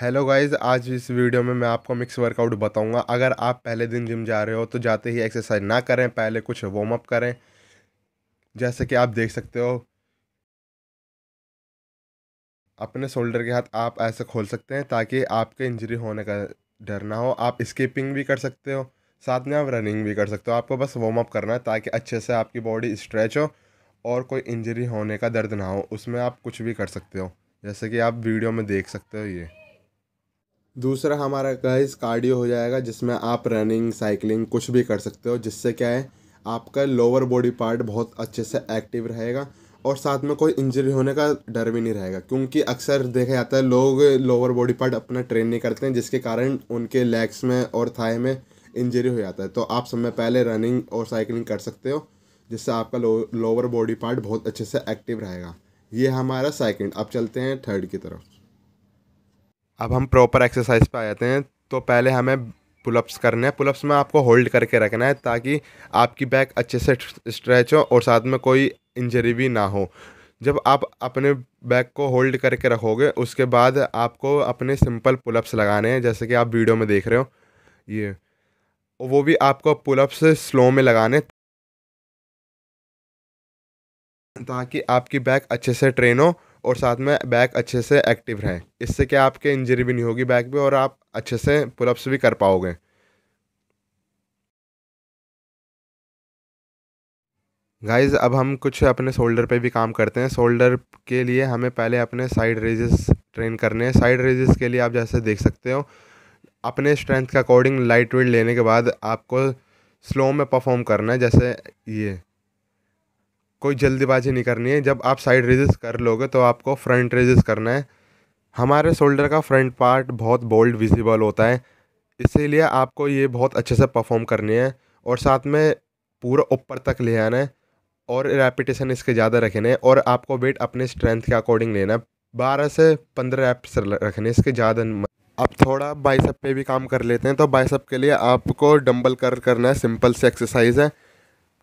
hello guys आज इस video में मैं आपको मिक्स वर्कआउट बताऊंगा अगर आप पहले दिन जिम जा रहे हो तो जाते ही एक्सरसाइज ना करें पहले कुछ वार्म अप करें जैसे कि आप देख सकते हो अपने शोल्डर के हाथ आप ऐसे खोल सकते हैं ताकि आपके इंजरी होने का डर ना हो आप स्कीपिंग भी कर सकते हो साथ में आप रनिंग भी कर सकते हो आपको बस वार्म अप करना है ताकि अच्छे से आपकी बॉडी स्ट्रेच हो और कोई इंजरी होने का दर्द ना हो उसमें आप कुछ भी कर सकते हो जैसे कि आप वीडियो में देख सकते हो ये दूसरा हमारा गाइस कार्डियो हो जाएगा जिसमें आप रनिंग साइकिलिंग कुछ भी कर सकते हो जिससे क्या है आपका लोअर बॉडी पार्ट बहुत अच्छे से एक्टिव रहेगा और साथ में कोई इंजरी होने का डर भी नहीं रहेगा क्योंकि अक्सर देखा जाता है लोग लोअर बॉडी पार्ट अपना ट्रेन नहीं करते हैं जिसके कारण उनके लेग्स में और थाई में इंजरी हो जाता है तो आप समय पहले रनिंग और साइकिलिंग कर सकते हो जिससे आपका लोअर बॉडी पार्ट बहुत अच्छे से एक्टिव रहेगा ये हमारा सेकेंड अब चलते हैं थर्ड की तरफ अब हम प्रॉपर एक्सरसाइज पे आ जाते हैं तो पहले हमें पुलअप्स करने हैं पुलअप्स में आपको होल्ड करके रखना है ताकि आपकी बैक अच्छे से स्ट्रेच हो और साथ में कोई इंजरी भी ना हो जब आप अपने बैक को होल्ड करके रखोगे उसके बाद आपको अपने सिंपल पुलअप्स लगाने हैं जैसे कि आप वीडियो में देख रहे हो ये वो भी आपको पुलअप्स स्लो में लगाने ताकि आपकी बैक अच्छे से ट्रेन हो और साथ में बैक अच्छे से एक्टिव रहें इससे क्या आपके इंजरी भी नहीं होगी बैक पे और आप अच्छे से पुलअप्स भी कर पाओगे गाइस अब हम कुछ अपने शोल्डर पे भी काम करते हैं शोल्डर के लिए हमें पहले अपने साइड रेजेस ट्रेन करने हैं साइड रेजेस के लिए आप जैसे देख सकते हो अपने स्ट्रेंथ के अकॉर्डिंग लाइट वेट लेने के बाद आपको स्लो में परफॉर्म करना है जैसे ये कोई जल्दबाजी नहीं करनी है जब आप साइड रेजिस कर लोगे तो आपको फ्रंट रेजेस करना है हमारे शोल्डर का फ्रंट पार्ट बहुत बोल्ड विजिबल होता है इसीलिए आपको ये बहुत अच्छे से परफॉर्म करनी है और साथ में पूरा ऊपर तक ले आना है और रेपिटेशन इसके ज़्यादा रखने हैं और आपको वेट अपने स्ट्रेंथ के अकॉर्डिंग लेना है बारह से पंद्रह रेप्स रखने इसके ज़्यादा आप थोड़ा बाइसअप पे भी काम कर लेते हैं तो बाइसअप के लिए आपको डंबल कर करना है सिंपल सी एक्सरसाइज है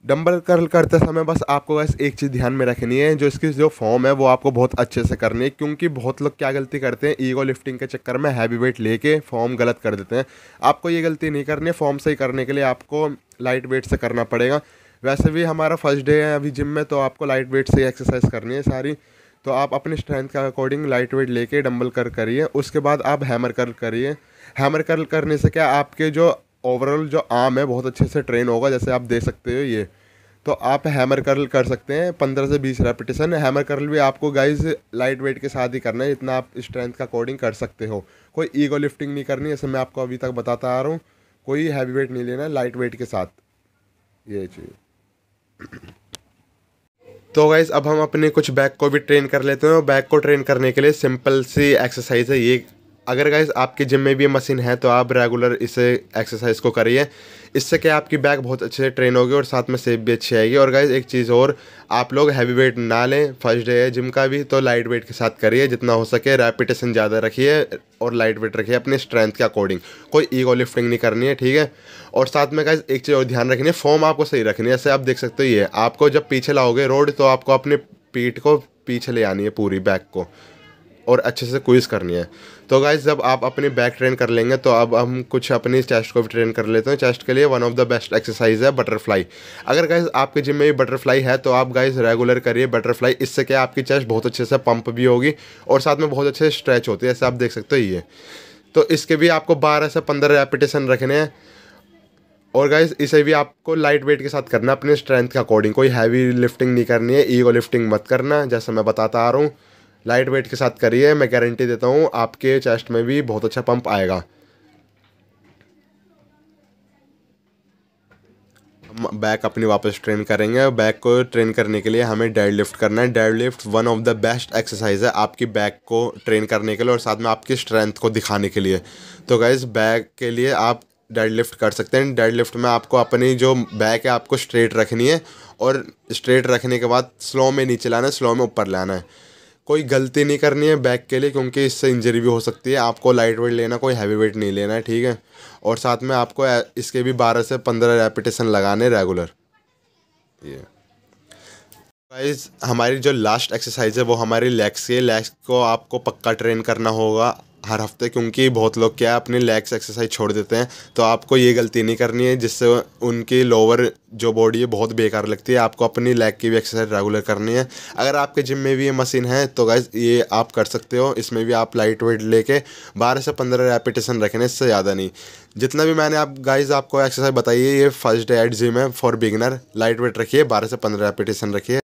डंबल कर्ल करते समय बस आपको बस एक चीज़ ध्यान में रखनी है जो इसकी जो फॉर्म है वो आपको बहुत अच्छे से करनी है क्योंकि बहुत लोग क्या गलती करते हैं ईगो लिफ्टिंग के चक्कर में हैवी वेट लेके फॉर्म गलत कर देते हैं आपको ये गलती नहीं करनी है फॉर्म सही करने के लिए आपको लाइट वेट से करना पड़ेगा वैसे भी हमारा फर्स्ट डे है अभी जिम में तो आपको लाइट वेट से एक्सरसाइज करनी है सारी तो आप अपने स्ट्रेंथ के अकॉर्डिंग लाइट वेट लेके डंबल कर करिए उसके बाद आप हैमर कर्ल करिए हैमर कर्ल करने से क्या आपके जो ओवरऑल जो आम है बहुत अच्छे से ट्रेन होगा जैसे आप देख सकते हो ये तो आप हैमर कर्ल कर सकते हैं पंद्रह से बीस रेपिटेशन हैमर कर्ल भी आपको गाइज लाइट वेट के साथ ही करना है जितना आप स्ट्रेंथ का कोडिंग कर सकते हो कोई ईगो लिफ्टिंग नहीं करनी ऐसे मैं आपको अभी तक बताता आ रहा हूँ कोई हैवी वेट नहीं लेना लाइट वेट के साथ ये चीज़ तो गाइज अब हम अपने कुछ बैक को भी ट्रेन कर लेते हैं और बैक को ट्रेन करने के लिए सिंपल सी एक्सरसाइज है ये अगर गाइज आपके जिम में भी ये मशीन है तो आप रेगुलर इसे एक्सरसाइज को करिए इससे क्या आपकी बैक बहुत अच्छे से ट्रेन होगी और साथ में सेफ भी अच्छी आएगी और गाइज एक चीज़ और आप लोग हैवी वेट ना लें फर्स्ट डे है जिम का भी तो लाइट वेट के साथ करिए जितना हो सके रेपिटेशन ज़्यादा रखिए और लाइट वेट रखिए अपने स्ट्रेंथ के अकॉर्डिंग कोई ईगो लिफ्टिंग नहीं करनी है ठीक है और साथ में गाइज एक चीज़ और ध्यान रखनी है फॉर्म आपको सही रखनी है जैसे आप देख सकते हो ये आपको जब पीछे लाओगे रोड तो आपको अपने पीठ को पीछे ले आनी है पूरी बैक को और अच्छे से क्विज़ करनी है तो गाइज जब आप अपनी बैक ट्रेन कर लेंगे तो अब हम कुछ अपनी चेस्ट को भी ट्रेन कर लेते हैं चेस्ट के लिए one of the best exercise है बटरफ्लाई अगर गाइज आपके जिम में भी बटरफ्लाई है तो आप गाइज रेगुलर करिए बटरफ्लाई इससे क्या आपकी चेस्ट बहुत अच्छे से पंप भी होगी और साथ में बहुत अच्छे स्ट्रेच होती है ऐसे आप देख सकते हो ये तो इसके भी आपको बारह से पंद्रह रेपिटेशन रखने हैं और गाइज इसे भी आपको लाइट वेट के साथ करना अपने स्ट्रेंथ के अकॉर्डिंग कोई हैवी लिफ्टिंग नहीं करनी है ईगो लिफ्टिंग मत करना जैसा मैं बताता आ रहा हूँ लाइट वेट के साथ करिए मैं गारंटी देता हूँ आपके चेस्ट में भी बहुत अच्छा पंप आएगा हम बैक अपनी वापस ट्रेन करेंगे बैक को ट्रेन करने के लिए हमें डेड लिफ्ट करना है deadlift one of the best exercise है आपकी बैक को ट्रेन करने के लिए और साथ में आपकी स्ट्रेंथ को दिखाने के लिए तो गाइज़ बैक के लिए आप डेड लिफ्ट कर सकते हैं डेड लिफ्ट में आपको अपनी जो बैक है आपको स्ट्रेट रखनी है और स्ट्रेट रखने के बाद स्लो में नीचे लाना है स्लो में ऊपर लाना है कोई गलती नहीं करनी है बैक के लिए क्योंकि इससे इंजरी भी हो सकती है आपको लाइट वेट लेना कोई हैवी वेट नहीं लेना है ठीक है और साथ में आपको इसके भी बारह से पंद्रह रेपिटेशन लगाने रेगुलर ये गाइस हमारी जो लास्ट एक्सरसाइज है वो हमारी लेग्स की लेग्स को आपको पक्का ट्रेन करना होगा हर हफ्ते क्योंकि बहुत लोग क्या है अपने लेग्स एक्सरसाइज छोड़ देते हैं तो आपको ये गलती नहीं करनी है जिससे उनकी लोअर जो बॉडी है बहुत बेकार लगती है आपको अपनी लेग की भी एक्सरसाइज रेगुलर करनी है अगर आपके जिम में भी ये मशीन है तो गैस ये आप कर सकते हो इसमें भी आप लाइट वेट लेके बारह से पंद्रह रेपिटेशन रखने इससे ज़्यादा नहीं जितना भी मैंने आप गाइज आपको एक्सरसाइज बताइए ये फर्स्ट एड जिम है फॉर बिगनर लाइट वेट रखिए बारह से पंद्रह रेपिटेशन रखिए